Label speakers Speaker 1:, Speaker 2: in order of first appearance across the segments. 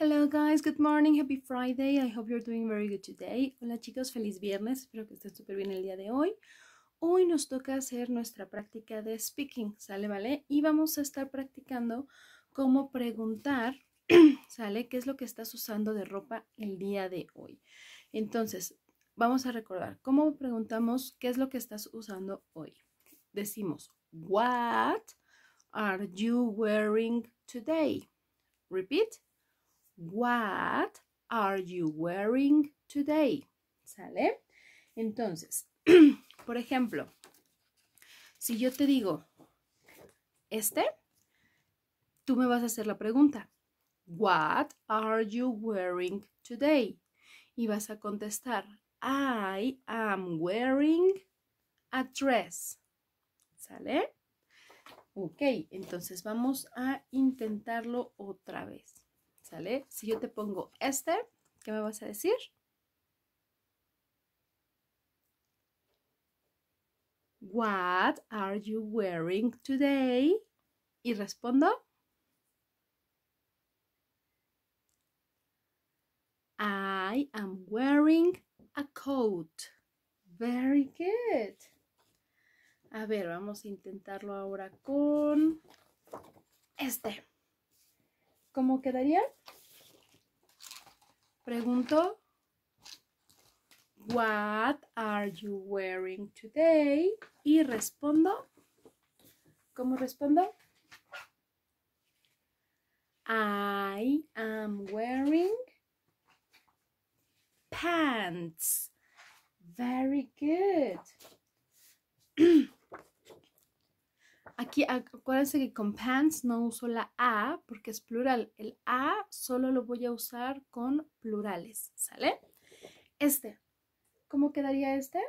Speaker 1: Hello guys, good morning, happy Friday. I hope you're doing very good today. Hola chicos, feliz viernes. Espero que estén súper bien el día de hoy. Hoy nos toca hacer nuestra práctica de speaking, ¿sale? ¿Vale? Y vamos a estar practicando cómo preguntar, ¿sale? ¿Qué es lo que estás usando de ropa el día de hoy? Entonces, vamos a recordar cómo preguntamos qué es lo que estás usando hoy. Decimos, what are you wearing today? Repeat. What are you wearing today? ¿Sale? Entonces, por ejemplo, si yo te digo este, tú me vas a hacer la pregunta. What are you wearing today? Y vas a contestar, I am wearing a dress. ¿Sale? Ok, entonces vamos a intentarlo otra vez. Si yo te pongo este, ¿qué me vas a decir? What are you wearing today? Y respondo. I am wearing a coat. Very good. A ver, vamos a intentarlo ahora con este. ¿Cómo quedaría? Pregunto What are you wearing today? Y respondo. ¿Cómo respondo? I am wearing pants. Very good. Aquí acuérdense que con pants no uso la A porque es plural. El A solo lo voy a usar con plurales, ¿sale? Este. ¿Cómo quedaría este?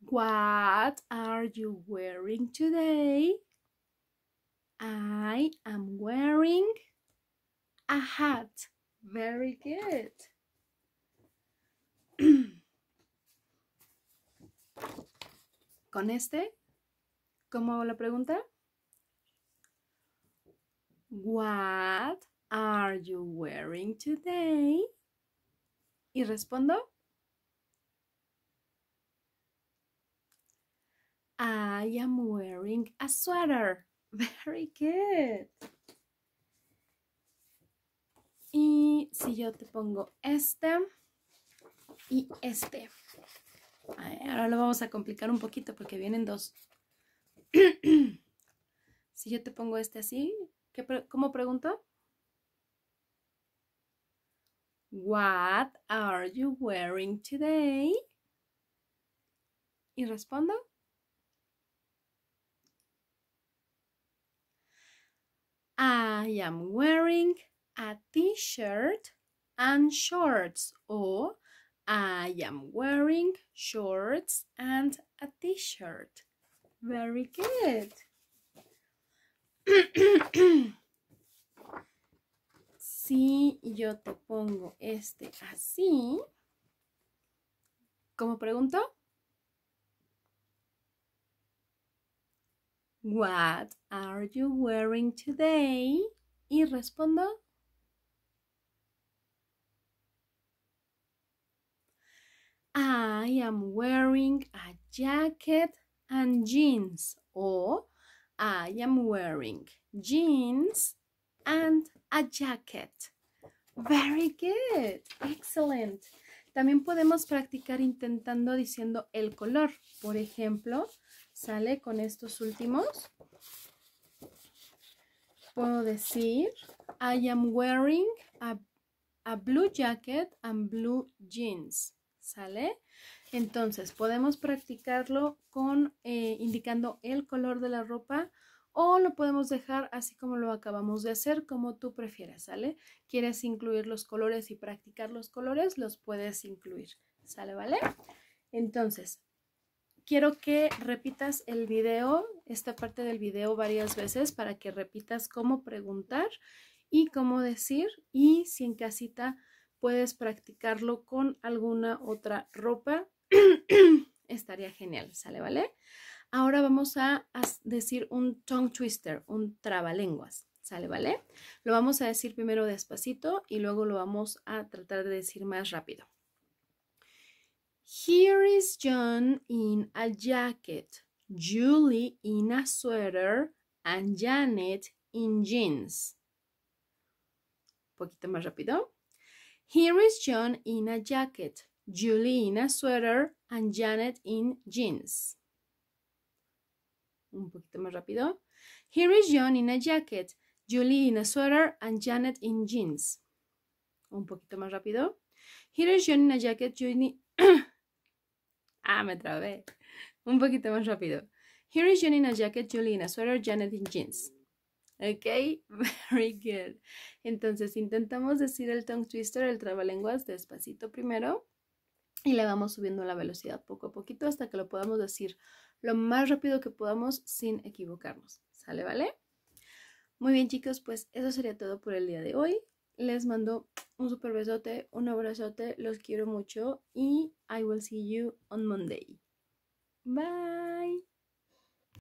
Speaker 1: What are you wearing today? I am wearing a hat. Very good. con este, ¿cómo hago la pregunta? What are you wearing today? Y respondo. I am wearing a sweater. Very good. Y si yo te pongo este y este. Ahora lo vamos a complicar un poquito porque vienen dos. si yo te pongo este así, ¿cómo pregunto? What are you wearing today? Y respondo. I am wearing a t-shirt and shorts o I am wearing shorts and a t-shirt. Very good. si yo te pongo este así, ¿cómo pregunto? What are you wearing today? Y respondo I am wearing a jacket and jeans. O I am wearing jeans and a jacket. Very good. Excellent. También podemos practicar intentando diciendo el color. Por ejemplo, sale con estos últimos. Puedo decir, I am wearing a, a blue jacket and blue jeans. ¿Sale? Entonces, podemos practicarlo con eh, indicando el color de la ropa o lo podemos dejar así como lo acabamos de hacer, como tú prefieras, ¿sale? ¿Quieres incluir los colores y practicar los colores? Los puedes incluir, ¿sale? ¿Vale? Entonces, quiero que repitas el video, esta parte del video varias veces para que repitas cómo preguntar y cómo decir y si en casita puedes practicarlo con alguna otra ropa, estaría genial, ¿sale? ¿Vale? Ahora vamos a decir un tongue twister, un trabalenguas, ¿sale? ¿Vale? Lo vamos a decir primero despacito y luego lo vamos a tratar de decir más rápido. Here is John in a jacket, Julie in a sweater, and Janet in jeans. Un poquito más rápido. Here is John in a jacket, Julie in a sweater, and Janet in jeans. Un poquito más rápido. Here is John in a jacket, Julie in a sweater, and Janet in jeans. Un poquito más rápido. Here is John in a jacket, Julie... ah, me trabé. Un poquito más rápido. Here is John in a jacket, Julie in a sweater, Janet in jeans. ¿Ok? Very good. Entonces intentamos decir el tongue twister, el trabalenguas, despacito primero y le vamos subiendo la velocidad poco a poquito hasta que lo podamos decir lo más rápido que podamos sin equivocarnos. ¿Sale, vale? Muy bien, chicos, pues eso sería todo por el día de hoy. Les mando un super besote, un abrazote, los quiero mucho y I will see you on Monday. Bye.